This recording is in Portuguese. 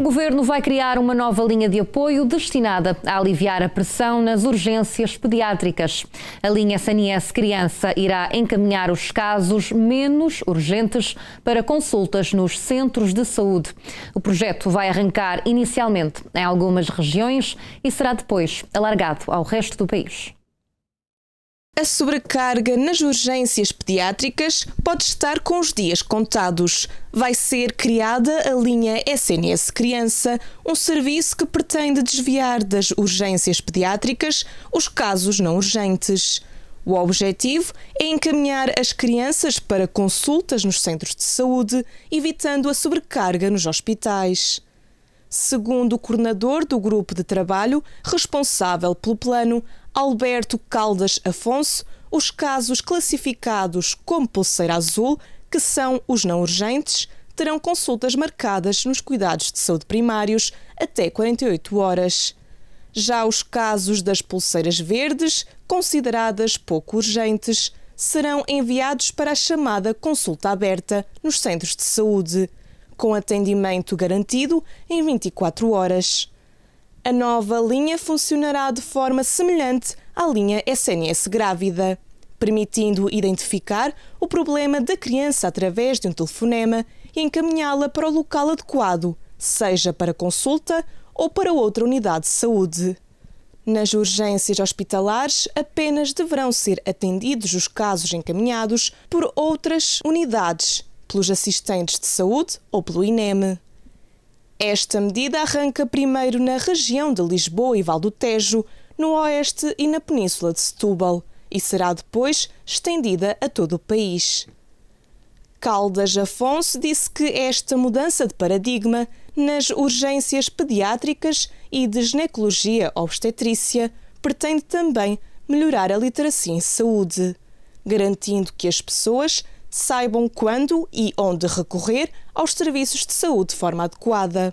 O governo vai criar uma nova linha de apoio destinada a aliviar a pressão nas urgências pediátricas. A linha SNS Criança irá encaminhar os casos menos urgentes para consultas nos centros de saúde. O projeto vai arrancar inicialmente em algumas regiões e será depois alargado ao resto do país. A sobrecarga nas urgências pediátricas pode estar com os dias contados. Vai ser criada a linha SNS Criança, um serviço que pretende desviar das urgências pediátricas os casos não urgentes. O objetivo é encaminhar as crianças para consultas nos centros de saúde, evitando a sobrecarga nos hospitais segundo o coordenador do grupo de trabalho responsável pelo plano, Alberto Caldas Afonso, os casos classificados como pulseira azul, que são os não urgentes, terão consultas marcadas nos cuidados de saúde primários até 48 horas. Já os casos das pulseiras verdes, consideradas pouco urgentes, serão enviados para a chamada consulta aberta nos centros de saúde com atendimento garantido em 24 horas. A nova linha funcionará de forma semelhante à linha SNS Grávida, permitindo identificar o problema da criança através de um telefonema e encaminhá-la para o local adequado, seja para consulta ou para outra unidade de saúde. Nas urgências hospitalares, apenas deverão ser atendidos os casos encaminhados por outras unidades pelos assistentes de saúde ou pelo INEM. Esta medida arranca primeiro na região de Lisboa e Val do Tejo, no Oeste e na Península de Setúbal, e será depois estendida a todo o país. Caldas Afonso disse que esta mudança de paradigma nas urgências pediátricas e de ginecologia obstetrícia pretende também melhorar a literacia em saúde, garantindo que as pessoas saibam quando e onde recorrer aos serviços de saúde de forma adequada.